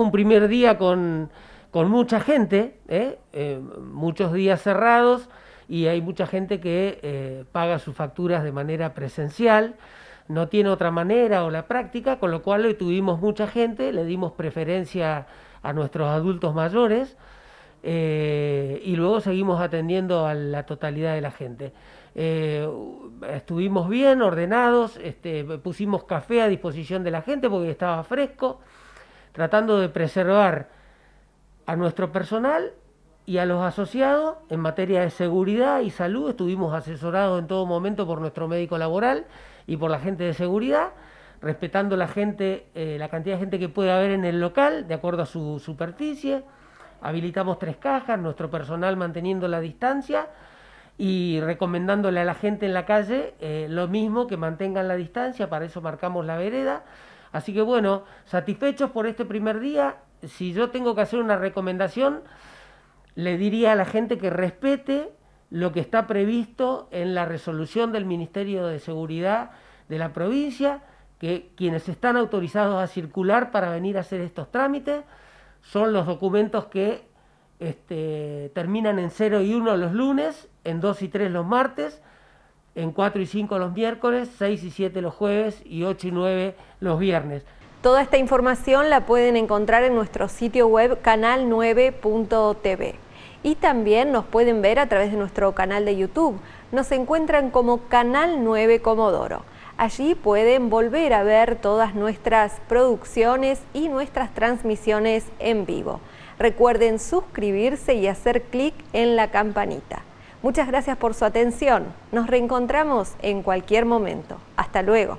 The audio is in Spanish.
un primer día con, mucha gente, ¿eh? Eh, muchos días cerrados y hay mucha gente que eh, paga sus facturas de manera presencial, no tiene otra manera o la práctica, con lo cual hoy tuvimos mucha gente, le dimos preferencia a nuestros adultos mayores y luego seguimos atendiendo a la totalidad de la gente. estuvimos bien ordenados, este, pusimos café a disposición de la gente porque estaba fresco, tratando de preservar a nuestro personal y a los asociados en materia de seguridad y salud. Estuvimos asesorados en todo momento por nuestro médico laboral y por la gente de seguridad, respetando la gente, eh, la cantidad de gente que puede haber en el local de acuerdo a su superficie. Habilitamos tres cajas, nuestro personal manteniendo la distancia y recomendándole a la gente en la calle eh, lo mismo que mantengan la distancia, para eso marcamos la vereda Así que bueno, satisfechos por este primer día. Si yo tengo que hacer una recomendación, le diría a la gente que respete lo que está previsto en la resolución del Ministerio de Seguridad de la provincia, que quienes están autorizados a circular para venir a hacer estos trámites son los documentos que este, terminan en 0 y 1 los lunes, en 2 y 3 los martes, en 4 y 5 los miércoles, 6 y 7 los jueves y 8 y 9 los viernes. Toda esta información la pueden encontrar en nuestro sitio web canal9.tv y también nos pueden ver a través de nuestro canal de YouTube. Nos encuentran como Canal 9 Comodoro. Allí pueden volver a ver todas nuestras producciones y nuestras transmisiones en vivo. Recuerden suscribirse y hacer clic en la campanita. Muchas gracias por su atención. Nos reencontramos en cualquier momento. Hasta luego.